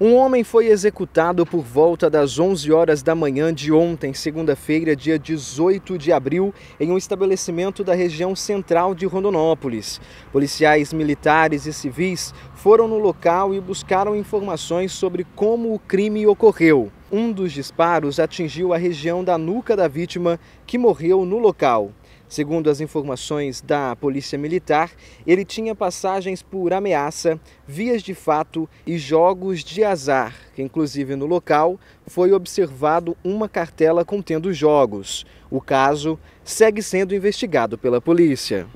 Um homem foi executado por volta das 11 horas da manhã de ontem, segunda-feira, dia 18 de abril, em um estabelecimento da região central de Rondonópolis. Policiais militares e civis foram no local e buscaram informações sobre como o crime ocorreu. Um dos disparos atingiu a região da nuca da vítima, que morreu no local. Segundo as informações da Polícia Militar, ele tinha passagens por ameaça, vias de fato e jogos de azar. Inclusive, no local foi observado uma cartela contendo jogos. O caso segue sendo investigado pela polícia.